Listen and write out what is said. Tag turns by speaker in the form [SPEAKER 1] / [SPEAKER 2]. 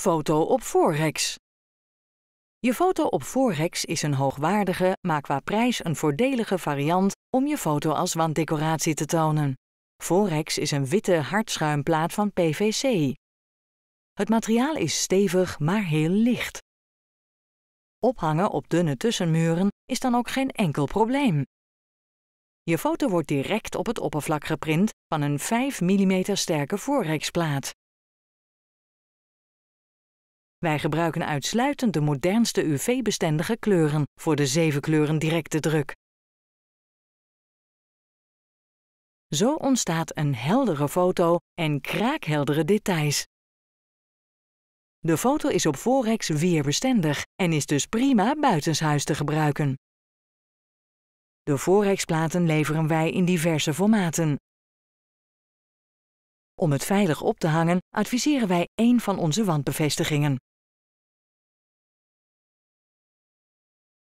[SPEAKER 1] Foto op Forex. Je foto op Forex is een hoogwaardige, maar qua prijs een voordelige variant om je foto als wanddecoratie te tonen. Forex is een witte hardschuimplaat van PVC. Het materiaal is stevig, maar heel licht. Ophangen op dunne tussenmuren is dan ook geen enkel probleem. Je foto wordt direct op het oppervlak geprint van een 5 mm sterke Forexplaat. Wij gebruiken uitsluitend de modernste UV-bestendige kleuren
[SPEAKER 2] voor de zeven kleuren directe druk.
[SPEAKER 1] Zo ontstaat een heldere foto en kraakheldere details. De foto is op Forex weerbestendig en is dus prima buitenshuis te gebruiken. De Forex-platen leveren wij in diverse formaten.
[SPEAKER 2] Om het veilig op te hangen adviseren wij één
[SPEAKER 3] van
[SPEAKER 4] onze wandbevestigingen.